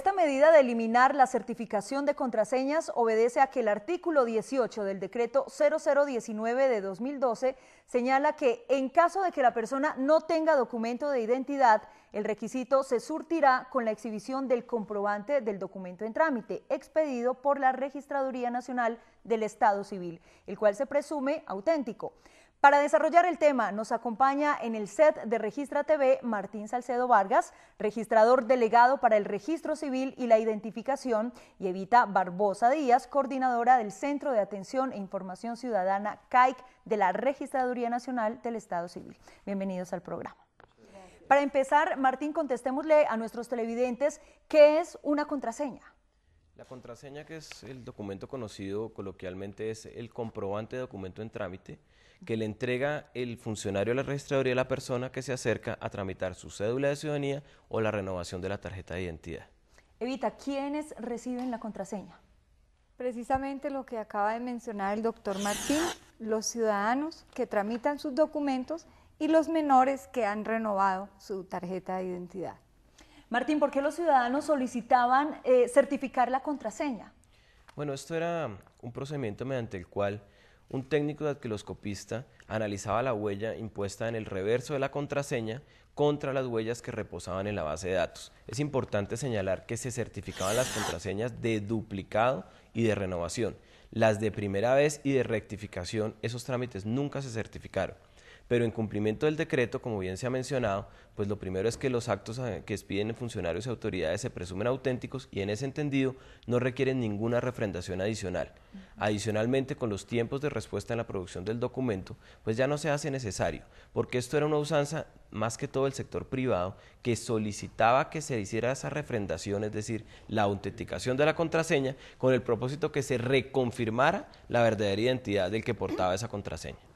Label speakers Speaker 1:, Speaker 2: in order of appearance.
Speaker 1: Esta medida de eliminar la certificación de contraseñas obedece a que el artículo 18 del decreto 0019 de 2012 señala que en caso de que la persona no tenga documento de identidad, el requisito se surtirá con la exhibición del comprobante del documento en trámite, expedido por la Registraduría Nacional del Estado Civil, el cual se presume auténtico. Para desarrollar el tema nos acompaña en el set de Registra TV Martín Salcedo Vargas, registrador delegado para el registro civil y la identificación, y Evita Barbosa Díaz, coordinadora del Centro de Atención e Información Ciudadana CAIC de la Registraduría Nacional del Estado Civil. Bienvenidos al programa. Para empezar, Martín, contestémosle a nuestros televidentes qué es una contraseña.
Speaker 2: La contraseña, que es el documento conocido coloquialmente, es el comprobante de documento en trámite que le entrega el funcionario de la registraduría a la persona que se acerca a tramitar su cédula de ciudadanía o la renovación de la tarjeta de identidad.
Speaker 1: Evita, ¿quiénes reciben la contraseña? Precisamente lo que acaba de mencionar el doctor Martín, los ciudadanos que tramitan sus documentos y los menores que han renovado su tarjeta de identidad. Martín, ¿por qué los ciudadanos solicitaban eh, certificar la contraseña?
Speaker 2: Bueno, esto era un procedimiento mediante el cual un técnico dactiloscopista analizaba la huella impuesta en el reverso de la contraseña contra las huellas que reposaban en la base de datos. Es importante señalar que se certificaban las contraseñas de duplicado y de renovación. Las de primera vez y de rectificación, esos trámites nunca se certificaron pero en cumplimiento del decreto, como bien se ha mencionado, pues lo primero es que los actos eh, que expiden funcionarios y autoridades se presumen auténticos y en ese entendido no requieren ninguna refrendación adicional. Adicionalmente, con los tiempos de respuesta en la producción del documento, pues ya no se hace necesario, porque esto era una usanza más que todo el sector privado que solicitaba que se hiciera esa refrendación, es decir, la autenticación de la contraseña, con el propósito que se reconfirmara la verdadera identidad del que portaba esa contraseña.